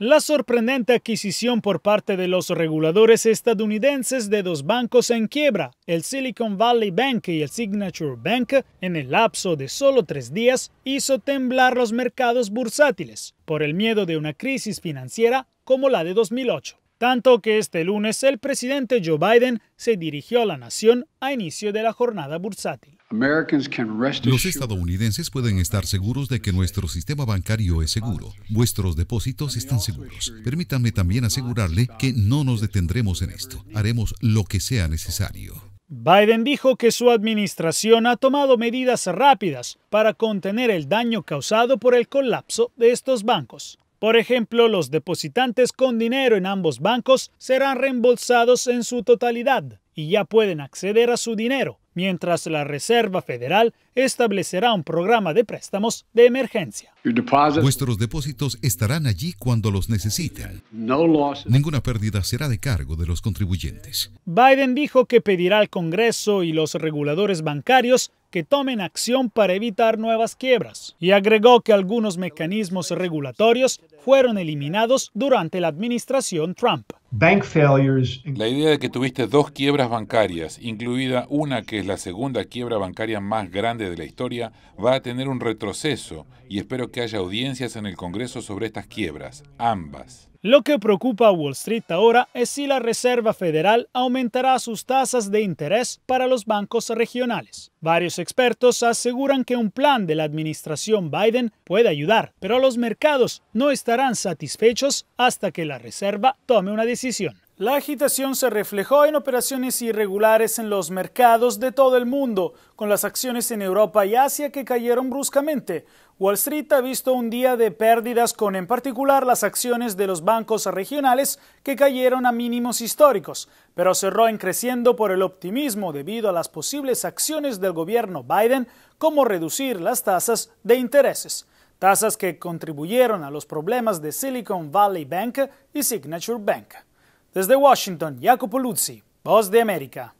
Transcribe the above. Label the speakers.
Speaker 1: La sorprendente adquisición por parte de los reguladores estadounidenses de dos bancos en quiebra, el Silicon Valley Bank y el Signature Bank, en el lapso de solo tres días, hizo temblar los mercados bursátiles por el miedo de una crisis financiera como la de 2008. Tanto que este lunes el presidente Joe Biden se dirigió a la nación a inicio de la jornada bursátil.
Speaker 2: Los
Speaker 3: estadounidenses pueden estar seguros de que nuestro sistema bancario es seguro. Vuestros depósitos están seguros. Permítanme también asegurarle que no nos detendremos en esto. Haremos lo que sea necesario.
Speaker 1: Biden dijo que su administración ha tomado medidas rápidas para contener el daño causado por el colapso de estos bancos. Por ejemplo, los depositantes con dinero en ambos bancos serán reembolsados en su totalidad y ya pueden acceder a su dinero mientras la Reserva Federal establecerá un programa de préstamos de emergencia.
Speaker 3: Vuestros depósitos estarán allí cuando los necesiten. Ninguna pérdida será de cargo de los contribuyentes.
Speaker 1: Biden dijo que pedirá al Congreso y los reguladores bancarios que tomen acción para evitar nuevas quiebras y agregó que algunos mecanismos regulatorios fueron eliminados durante la administración Trump. La
Speaker 2: idea de que tuviste dos quiebras bancarias, incluida una que es la segunda quiebra bancaria más grande de la historia, va a tener un retroceso y espero que haya audiencias en el Congreso sobre estas quiebras, ambas.
Speaker 1: Lo que preocupa a Wall Street ahora es si la Reserva Federal aumentará sus tasas de interés para los bancos regionales. Varios expertos aseguran que un plan de la administración Biden puede ayudar, pero los mercados no estarán satisfechos hasta que la Reserva tome una decisión. La agitación se reflejó en operaciones irregulares en los mercados de todo el mundo, con las acciones en Europa y Asia que cayeron bruscamente. Wall Street ha visto un día de pérdidas con en particular las acciones de los bancos regionales que cayeron a mínimos históricos, pero cerró en creciendo por el optimismo debido a las posibles acciones del gobierno Biden como reducir las tasas de intereses, tasas que contribuyeron a los problemas de Silicon Valley Bank y Signature Bank. Desde Washington, Jacopo Luzzi, Voz de América.